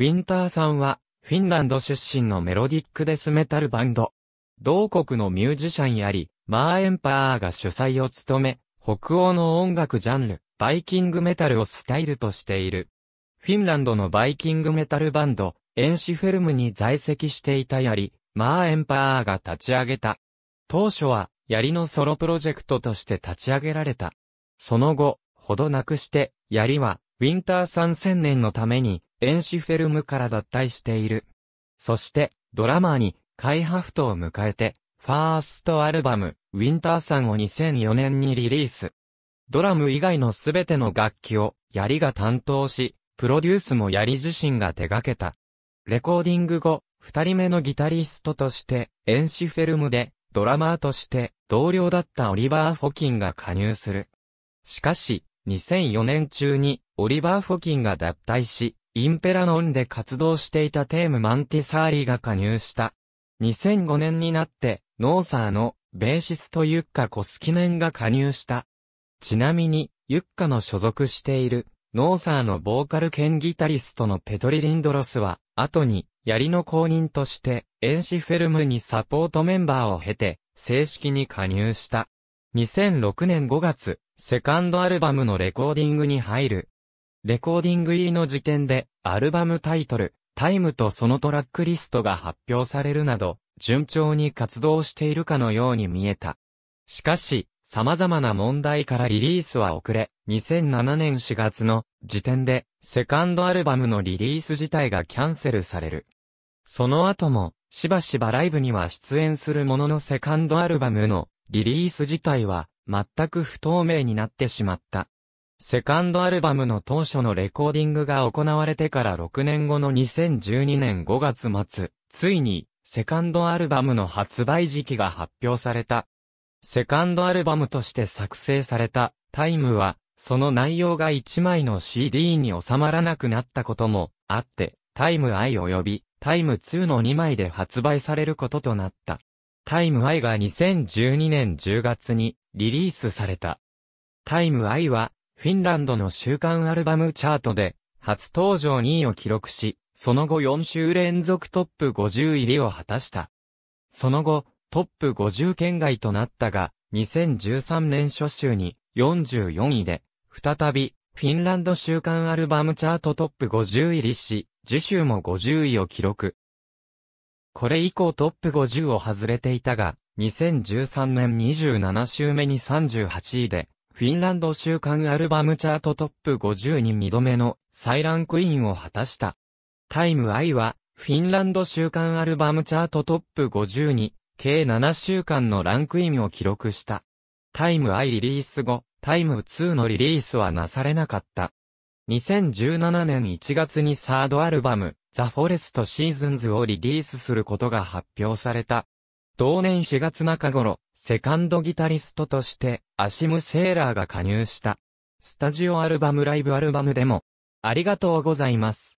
ウィンターさんは、フィンランド出身のメロディックデスメタルバンド。同国のミュージシャンやり、マーエンパーが主催を務め、北欧の音楽ジャンル、バイキングメタルをスタイルとしている。フィンランドのバイキングメタルバンド、エンシフェルムに在籍していたやり、マーエンパーが立ち上げた。当初は、やりのソロプロジェクトとして立ち上げられた。その後、ほどなくして、やりは、ウィンター参戦年のために、エンシフェルムから脱退している。そして、ドラマーに、カイハフトを迎えて、ファーストアルバム、ウィンターさんを2004年にリリース。ドラム以外のすべての楽器を、ヤリが担当し、プロデュースもヤリ自身が手掛けた。レコーディング後、二人目のギタリストとして、エンシフェルムで、ドラマーとして、同僚だったオリバー・フォキンが加入する。しかし、2004年中にオリバー・フォキンが脱退し、インペラノンで活動していたテーム・マンティサーリが加入した。2005年になって、ノーサーのベーシストユッカ・コスキネンが加入した。ちなみに、ユッカの所属している、ノーサーのボーカル兼ギタリストのペトリ・リンドロスは、後に、槍の公認として、エンシフェルムにサポートメンバーを経て、正式に加入した。2006年5月、セカンドアルバムのレコーディングに入る。レコーディング入りの時点で、アルバムタイトル、タイムとそのトラックリストが発表されるなど、順調に活動しているかのように見えた。しかし、様々な問題からリリースは遅れ、2007年4月の時点で、セカンドアルバムのリリース自体がキャンセルされる。その後も、しばしばライブには出演するもののセカンドアルバムのリリース自体は全く不透明になってしまった。セカンドアルバムの当初のレコーディングが行われてから6年後の2012年5月末、ついに、セカンドアルバムの発売時期が発表された。セカンドアルバムとして作成された、タイムは、その内容が1枚の CD に収まらなくなったこともあって、タイム I 及び、タイム2の2枚で発売されることとなった。タイムアイが2012年10月にリリースされた。タイムアイは、フィンランドの週刊アルバムチャートで、初登場2位を記録し、その後4週連続トップ50入りを果たした。その後、トップ50圏外となったが、2013年初週に44位で、再び、フィンランド週刊アルバムチャートトップ50入りし、次週も50位を記録。これ以降トップ50を外れていたが、2013年27週目に38位で、フィンランド週間アルバムチャートトップ50に2度目の再ランクインを果たした。タイムアイは、フィンランド週間アルバムチャートトップ50に、計7週間のランクインを記録した。タイムアイリリース後、タイム2のリリースはなされなかった。2017年1月にサードアルバム、ザ・フォレスト・シーズンズをリリースすることが発表された。同年4月中頃、セカンドギタリストとして、アシム・セーラーが加入した。スタジオアルバムライブアルバムでも、ありがとうございます。